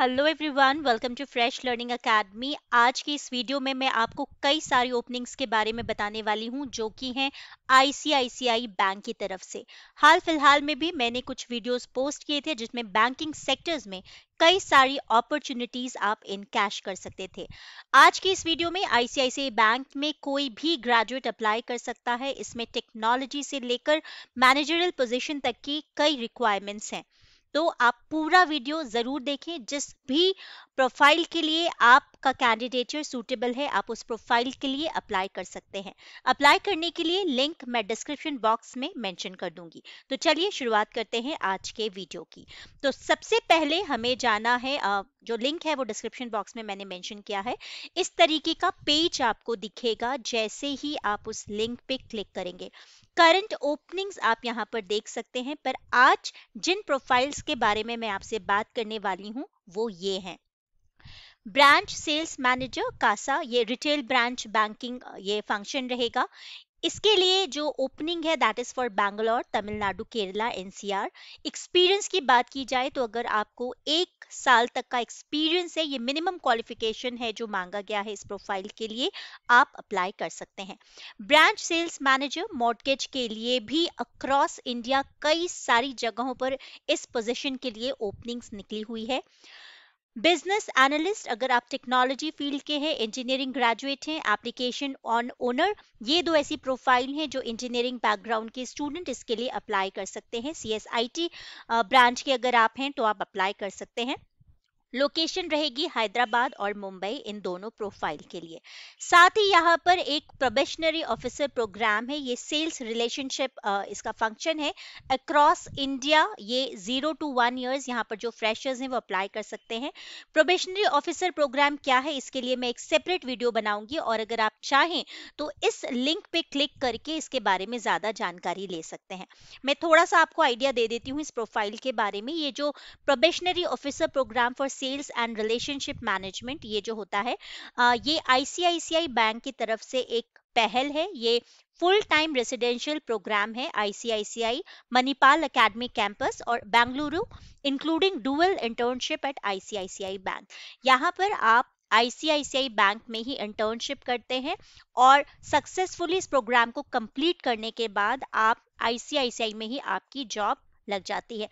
hello everyone welcome to fresh learning academy आज की इस वीडियो में मैं आपको कई सारी ओपनिंग्स के बारे में बताने वाली हूं जो कि हैं आईसीआईसीआई बैंक की तरफ से हाल फिलहाल में भी मैंने कुछ वीडियोस पोस्ट किए थे जिसमें बैंकिंग सेक्टर्स में कई सारी अपॉर्चुनिटीज आप इन कैश कर सकते थे आज की इस वीडियो में आईसीआईसीआई बैंक में कोई भी ग्रेजुएट अप्लाई कर सकता है इसमें टेक्नोलॉजी से लेकर मैनेजरल पोजीशन तक की कई रिक्वायरमेंट्स हैं तो आप पूरा वीडियो ज़रूर देखें जिस भी प्रोफाइल के लिए आपका कैंडिडेटर सूटेबल है आप उस प्रोफाइल के लिए अप्लाई कर सकते हैं अप्लाई करने के लिए लिंक मैं डिस्क्रिप्शन बॉक्स में मेंशन कर दूंगी तो चलिए शुरुआत करते हैं आज के वीडियो की तो सबसे पहले हमें जाना है जो लिंक है वो डिस्क्रिप्शन बॉक्स में मैंने मैंशन किया है इस तरीके का पेज आपको दिखेगा जैसे ही आप उस लिंक पे क्लिक करेंगे करंट ओपनिंग्स आप यहाँ पर देख सकते हैं पर आज जिन प्रोफाइल्स जिसके बारे में मैं आपसे बात करने वाली हूँ वो ये हैं ब्रांच सेल्स मैनेजर कासा ये रिटेल ब्रांच बैंकिंग ये फंक्शन रहेगा इसके लिए जो ओपनिंग है that is for Bangalore Tamil Nadu Kerala NCR experience की बात की जाए तो अगर आपको एक साल तक का एक्सपीरियंस है ये मिनिमम क्वालिफिकेशन है जो मांगा गया है इस प्रोफाइल के लिए आप अप्लाई कर सकते हैं ब्रांच सेल्स मैनेजर मॉडगेज के लिए भी अक्रॉस इंडिया कई सारी जगहों पर इस पोजिशन के लिए ओपनिंग्स निकली हुई है बिजनेस एनालिस्ट अगर आप टेक्नोलॉजी फील्ड के हैं इंजीनियरिंग ग्रेजुएट हैं एप्लीकेशन ऑन ओनर ये दो ऐसी प्रोफाइल हैं जो इंजीनियरिंग बैकग्राउंड के स्टूडेंट इसके लिए अप्लाई कर सकते हैं सी ब्रांच के अगर आप हैं तो आप अप्लाई कर सकते हैं लोकेशन रहेगी हैदराबाद और मुंबई इन दोनों प्रोफाइल के लिए साथ ही यहाँ पर एक प्रोबेशनरी ऑफिसर प्रोग्राम है ये सेल्स रिलेशनशिप इसका फंक्शन है अक्रॉस इंडिया ये जीरो टू वन ईयर्स यहाँ पर जो फ्रेशर्स हैं वो अप्लाई कर सकते हैं प्रोबेशनरी ऑफिसर प्रोग्राम क्या है इसके लिए मैं एक सेपरेट वीडियो बनाऊंगी और अगर आप चाहें तो इस लिंक पे क्लिक करके इसके बारे में ज़्यादा जानकारी ले सकते हैं मैं थोड़ा सा आपको आइडिया दे देती हूँ इस प्रोफाइल के बारे में ये जो probationary officer program for sales and relationship management ये जो होता है ये आईसीआईसीआई बैंक की तरफ से एक पहल है ये फुल टाइम रेसिडेंशियल प्रोग्राम है आईसीआईसीआई मणिपाल एकेडमी कैंपस और Bengaluru including dual internship at ICICI bank यहाँ पर आप आईसीआईसीआई बैंक में ही इंटर्नशिप करते हैं और सक्सेसफुली इस प्रोग्राम को कंप्लीट करने के बाद आप आईसीआईसीआई में ही आपकी जॉब लग जाती है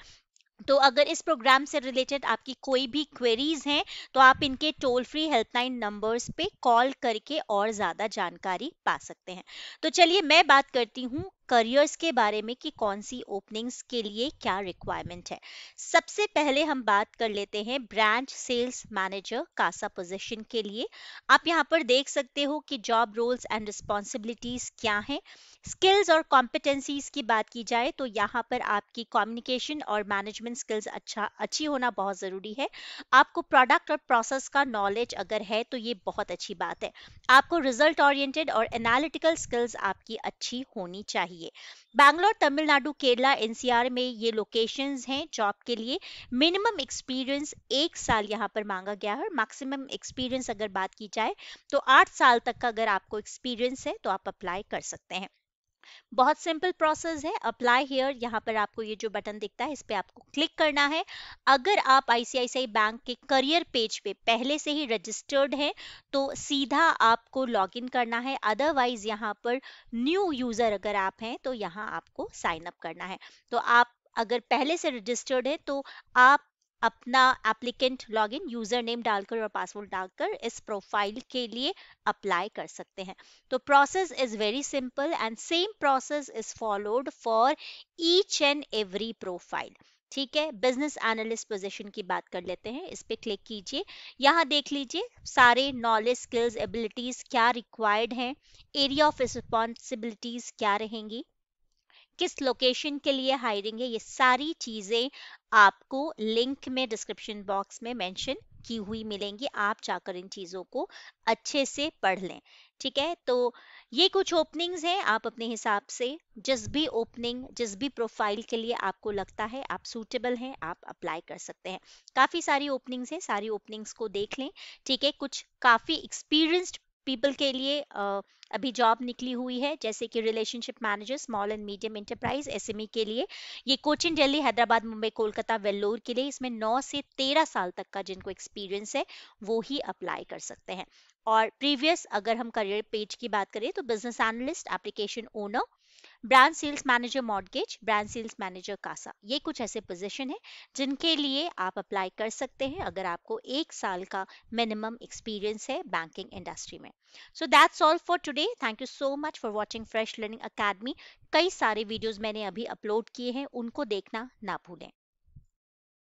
तो अगर इस प्रोग्राम से रिलेटेड आपकी कोई भी क्वेरीज हैं तो आप इनके टोल फ्री हेल्पलाइन नंबर्स पे कॉल करके और ज़्यादा जानकारी पा सकते हैं तो चलिए मैं बात करती हूँ करियर्स के बारे में कि कौन सी ओपनिंग्स के लिए क्या रिक्वायरमेंट है सबसे पहले हम बात कर लेते हैं branch sales manager CASA position के लिए आप यहाँ पर देख सकते हो कि जॉब रोल्स एंड रिस्पॉन्सिबिलिटीज क्या हैं स्किल्स और कॉम्पिटेंसीज की बात की जाए तो यहाँ पर आपकी कम्युनिकेशन और मैनेजमेंट स्किल्स अच्छा अच्छी होना बहुत ज़रूरी है आपको प्रोडक्ट और प्रोसेस का नॉलेज अगर है तो ये बहुत अच्छी बात है आपको रिजल्ट ओरिएंटेड और एनालिटिकल स्किल्स आपकी अच्छी होनी चाहिए लिए बैंगलोर तमिलनाडु केरला एनसीआर में ये लोकेशन हैं जॉब के लिए मिनिमम एक्सपीरियंस एक साल यहाँ पर मांगा गया है और मैक्सिमम एक्सपीरियंस अगर बात की जाए तो आठ साल तक का अगर आपको एक्सपीरियंस है तो आप अप्लाई कर सकते हैं बहुत सिंपल प्रोसेस है अप्लाई हेयर यहाँ पर आपको ये जो बटन दिखता है इस पर आपको क्लिक करना है अगर आप आईसीआईसीआई बैंक के करियर पेज पे पहले से ही रजिस्टर्ड हैं तो सीधा आपको लॉगिन करना है अदरवाइज यहाँ पर न्यू यूजर अगर आप हैं तो यहाँ आपको साइन अप करना है तो आप अगर पहले से रजिस्टर्ड है तो आप अपना एप्लीकेंट लॉगिन यूजर नेम डालकर और पासवर्ड डालकर इस प्रोफाइल के लिए अप्लाई कर सकते हैं तो process is very simple and same process is followed for each and every profile ठीक है बिजनेस एनालिस्ट पोजीशन की बात कर लेते हैं इस पे क्लिक कीजिए यहाँ देख लीजिए सारे नॉलेज स्किल्स एबिलिटीज क्या रिक्वायर्ड हैं एरिया ऑफ रिस्पॉन्सिबिलिटीज क्या रहेंगी किस लोकेशन के लिए हायरिंग है ये सारी चीज़ें आपको लिंक में डिस्क्रिप्शन बॉक्स में मेंशन की हुई मिलेंगी आप जाकर इन चीज़ों को अच्छे से पढ़ लें ठीक है तो ये कुछ ओपनिंग्स हैं आप अपने हिसाब से जिस भी ओपनिंग जिस भी प्रोफाइल के लिए आपको लगता है आप सूटेबल हैं आप अप्लाई कर सकते हैं काफ़ी सारी ओपनिंग्स हैं सारी ओपनिंग्स को देख लें ठीक है कुछ काफ़ी एक्सपीरियंस्ड पीपल के लिए अभी जॉब निकली हुई है जैसे कि relationship manager small and medium enterprises के लिए ये कोचिंग डेली हैदराबाद मुंबई कोलकाता वेल्लोर के लिए इसमें 9 से 13 साल तक का जिनको एक्सपीरियंस है वो ही अप्लाई कर सकते हैं और प्रीवियस अगर हम करियर पेज की बात करें तो business analyst application owner brand sales manager mortgage brand sales manager CASA ये कुछ ऐसे पोजीशन है जिनके लिए आप अप्लाई कर सकते हैं अगर आपको एक साल का मिनिमम एक्सपीरियंस है बैंकिंग इंडस्ट्री में so that's all for today thank you so much for watching fresh learning academy कई सारे वीडियोज मैंने अभी अपलोड किए हैं उनको देखना ना भूलें